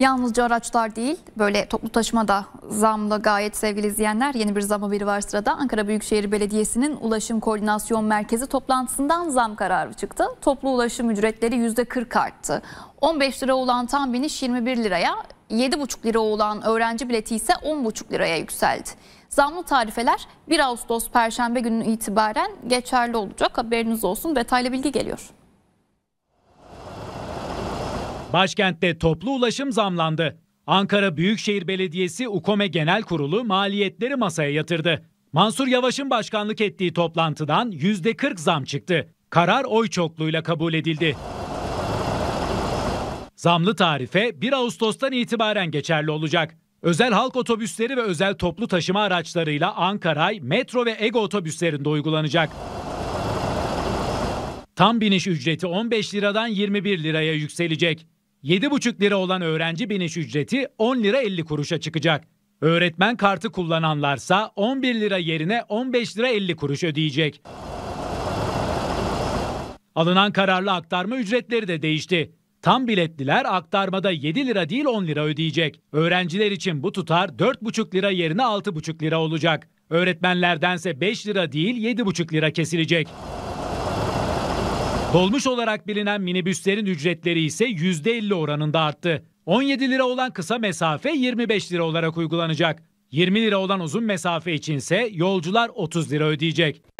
Yalnızca araçlar değil, böyle toplu taşıma da zamla gayet sevgili izleyenler. Yeni bir zam haberi var sırada. Ankara Büyükşehir Belediyesi'nin Ulaşım Koordinasyon Merkezi toplantısından zam kararı çıktı. Toplu ulaşım ücretleri %40 arttı. 15 lira olan tam biniş 21 liraya, 7,5 lira olan öğrenci bileti ise 10,5 liraya yükseldi. Zamlı tarifeler 1 Ağustos Perşembe günü itibaren geçerli olacak. Haberiniz olsun. Detaylı bilgi geliyor. Başkentte toplu ulaşım zamlandı. Ankara Büyükşehir Belediyesi UKOME Genel Kurulu maliyetleri masaya yatırdı. Mansur Yavaş'ın başkanlık ettiği toplantıdan %40 zam çıktı. Karar oy çokluğuyla kabul edildi. Zamlı tarife 1 Ağustos'tan itibaren geçerli olacak. Özel halk otobüsleri ve özel toplu taşıma araçlarıyla Ankaray, metro ve EGO otobüslerinde uygulanacak. Tam biniş ücreti 15 liradan 21 liraya yükselecek. 7,5 lira olan öğrenci biniş ücreti 10 lira 50 kuruşa çıkacak. Öğretmen kartı kullananlarsa 11 lira yerine 15 lira 50 kuruş ödeyecek. Alınan kararla aktarma ücretleri de değişti. Tam biletliler aktarmada 7 lira değil 10 lira ödeyecek. Öğrenciler için bu tutar 4,5 lira yerine 6,5 lira olacak. Öğretmenlerdense 5 lira değil 7,5 lira kesilecek. Dolmuş olarak bilinen minibüslerin ücretleri ise %50 oranında arttı. 17 lira olan kısa mesafe 25 lira olarak uygulanacak. 20 lira olan uzun mesafe içinse yolcular 30 lira ödeyecek.